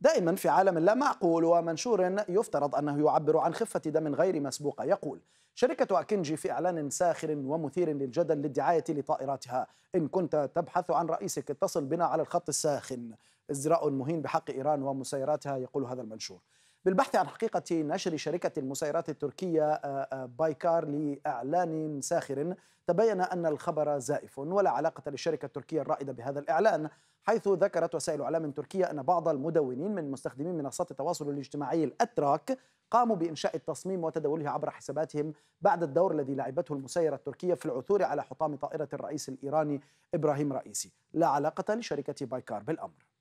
دائما في عالم لا معقول ومنشور يفترض أنه يعبر عن خفة دم غير مسبوقة يقول شركة اكنجي في إعلان ساخر ومثير للجدل للدعاية لطائراتها إن كنت تبحث عن رئيسك اتصل بنا على الخط الساخن ازدراء مهين بحق إيران ومسيراتها يقول هذا المنشور بالبحث عن حقيقة نشر شركة المسيرات التركية آه، آه، بايكار لإعلان ساخر تبين أن الخبر زائف ولا علاقة للشركة التركية الرائدة بهذا الإعلان حيث ذكرت وسائل إعلام تركية أن بعض المدونين من مستخدمي منصات التواصل الاجتماعي الأتراك قاموا بإنشاء التصميم وتداوله عبر حساباتهم بعد الدور الذي لعبته المسيرة التركية في العثور على حطام طائرة الرئيس الإيراني إبراهيم رئيسي لا علاقة لشركة بايكار بالأمر